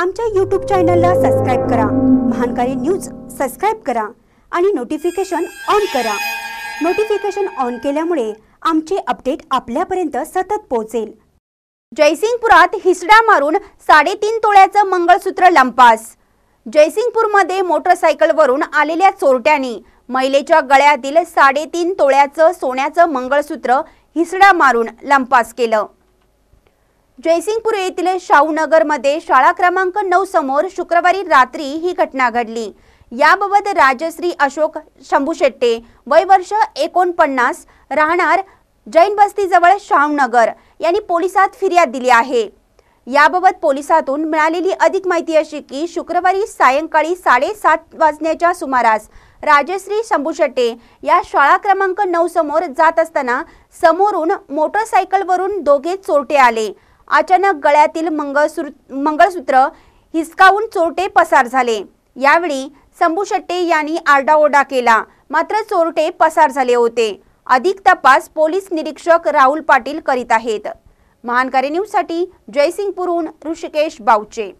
आमच्या यूट्यूब चॅनलला सबस्क्राईब करा महानकारी न्यूज सबस्क्राईब करा आणि नोटिफिकेशन ऑन करा नोटिफिकेशन ऑन केल्यामुळे आमचे अपडेट आपल्यापर्यंत सतत पोहोचेल जयसिंगपुरात हिसड्या मारून साडेतीन तोळ्याचं मंगळसूत्र लंपास जयसिंगपूरमध्ये मोटरसायकलवरून आलेल्या चोरट्याने महिलेच्या गळ्यातील साडेतीन तोळ्याचं सोन्याचं मंगळसूत्र हिसड्या मारून लंपास केलं जयसिंगपूर येथील शाहूनगरमध्ये शाळा क्रमांक नऊ समोर शुक्रवारी रात्री ही घटना घडली याबाबत राजश्री अशोक शंभू शेट्टे वय वर्ष एकोणपन्नास राहणार जैन बस्तीजवळ शाहूनगर यांनी पोलिसात फिर्याद दिली आहे याबाबत पोलिसातून मिळालेली अधिक माहिती अशी की शुक्रवारी सायंकाळी साडेसात वाजण्याच्या सुमारास राजश्री शंभू शेट्टे या शाळा क्रमांक नऊ समोर जात असताना समोरून मोटरसायकलवरून दोघे चोरटे आले अचानक गळ्यातील मंगळसूत्र मंगळसूत्र हिसकावून चोरटे पसार झाले यावेळी शंभू शेट्टे यांनी आरडाओरडा केला मात्र चोरटे पसार झाले होते अधिक तपास पोलीस निरीक्षक राहुल पाटील करीत आहेत महानकारी न्यूजसाठी जयसिंगपूरहून ऋषिकेश बावचे